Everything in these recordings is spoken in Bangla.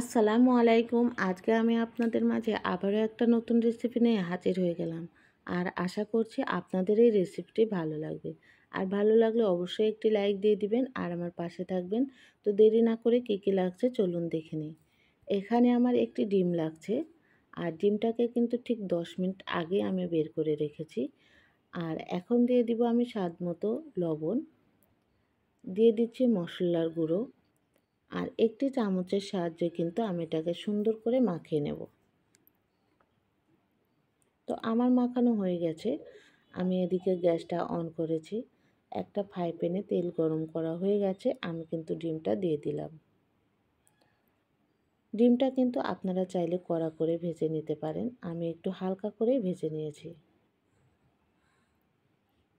আসসালামু আলাইকুম আজকে আমি আপনাদের মাঝে আবারও একটা নতুন রেসিপি নিয়ে হাজির হয়ে গেলাম আর আশা করছি আপনাদের এই রেসিপিটি ভালো লাগবে আর ভালো লাগলে অবশ্যই একটি লাইক দিয়ে দিবেন আর আমার পাশে থাকবেন তো দেরি না করে কী কী লাগছে চলুন দেখে নিই এখানে আমার একটি ডিম লাগছে আর ডিমটাকে কিন্তু ঠিক দশ মিনিট আগে আমি বের করে রেখেছি আর এখন দিয়ে দিব আমি স্বাদ মতো লবণ দিয়ে দিচ্ছি মশলার গুঁড়ো আর একটি চামচের সাহায্যে কিন্তু আমি এটাকে সুন্দর করে মাখিয়ে নেব তো আমার মাখানো হয়ে গেছে আমি এদিকে গ্যাসটা অন করেছি একটা ফ্রাই প্যানে তেল গরম করা হয়ে গেছে আমি কিন্তু ডিমটা দিয়ে দিলাম ডিমটা কিন্তু আপনারা চাইলে কড়া করে ভেজে নিতে পারেন আমি একটু হালকা করে ভেজে নিয়েছি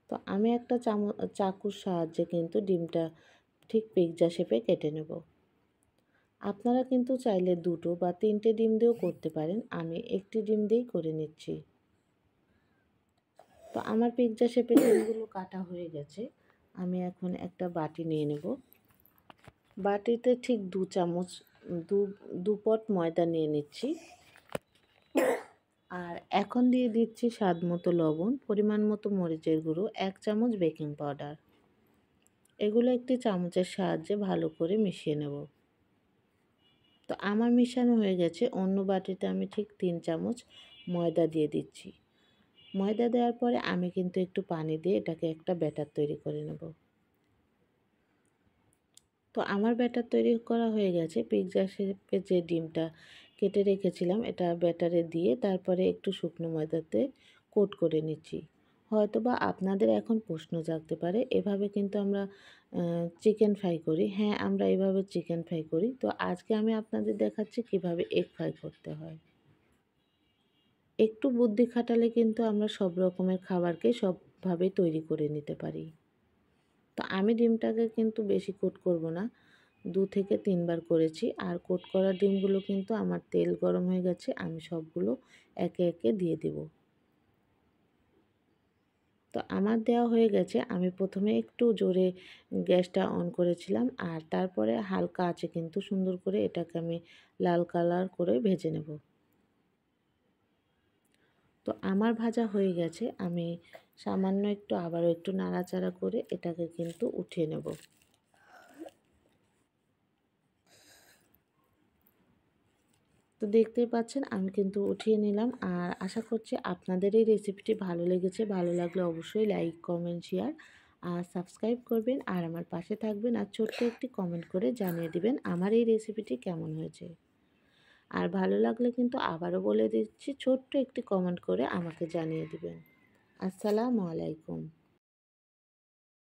তো আমি একটা চামচ চাকুর সাহায্যে কিন্তু ডিমটা ঠিক পিৎজা শেপে কেটে নেবো আপনারা কিন্তু চাইলে দুটো বা তিনটে ডিম দিয়েও করতে পারেন আমি একটি ডিম দিয়েই করে নিচ্ছি তো আমার পিৎজা শেপের ডিমগুলো কাটা হয়ে গেছে আমি এখন একটা বাটি নিয়ে নেব বাটিতে ঠিক দু চামচ দু দুপট ময়দা নিয়ে নিচ্ছি আর এখন দিয়ে দিচ্ছি স্বাদ মতো লবণ পরিমাণ মতো মরিচের গুঁড়ো এক চামচ বেকিং পাউডার এগুলো একটি চামচের সাহায্যে ভালো করে মিশিয়ে নেব তো আমার মিশানো হয়ে গেছে অন্য বাটিতে আমি ঠিক তিন চামচ ময়দা দিয়ে দিচ্ছি ময়দা দেওয়ার পরে আমি কিন্তু একটু পানি দিয়ে এটাকে একটা ব্যাটার তৈরি করে নেব তো আমার ব্যাটার তৈরি করা হয়ে গেছে পিৎজা শেপে যে ডিমটা কেটে রেখেছিলাম এটা ব্যাটারে দিয়ে তারপরে একটু শুকনো ময়দাতে কোট করে নিচ্ছি হয়তো বা আপনাদের এখন প্রশ্ন জাগতে পারে এভাবে কিন্তু আমরা চিকেন ফ্রাই করি হ্যাঁ আমরা এভাবে চিকেন ফ্রাই করি তো আজকে আমি আপনাদের দেখাচ্ছি কিভাবে এগ ফ্রাই করতে হয় একটু বুদ্ধি খাটালে কিন্তু আমরা সব রকমের খাবারকে সবভাবে তৈরি করে নিতে পারি তো আমি ডিমটাকে কিন্তু বেশি কোট করব না দু থেকে তিনবার করেছি আর কোট করা ডিমগুলো কিন্তু আমার তেল গরম হয়ে গেছে আমি সবগুলো একে একে দিয়ে দেবো তো আমার দেওয়া হয়ে গেছে আমি প্রথমে একটু জোরে গ্যাসটা অন করেছিলাম আর তারপরে হালকা আছে কিন্তু সুন্দর করে এটাকে আমি লাল কালার করে ভেজে নেব তো আমার ভাজা হয়ে গেছে আমি সামান্য একটু আবার একটু নাড়াচাড়া করে এটাকে কিন্তু উঠিয়ে নেব তো দেখতেই পাচ্ছেন আমি কিন্তু উঠিয়ে নিলাম আর আশা করছি আপনাদের এই রেসিপিটি ভালো লেগেছে ভালো লাগলে অবশ্যই লাইক কমেন্ট শেয়ার আর সাবস্ক্রাইব করবেন আর আমার পাশে থাকবেন আর ছোট্ট একটি কমেন্ট করে জানিয়ে দিবেন আমার এই রেসিপিটি কেমন হয়েছে আর ভালো লাগলে কিন্তু আবারও বলে দিচ্ছি ছোট্ট একটি কমেন্ট করে আমাকে জানিয়ে দিবেন আসসালামু আলাইকুম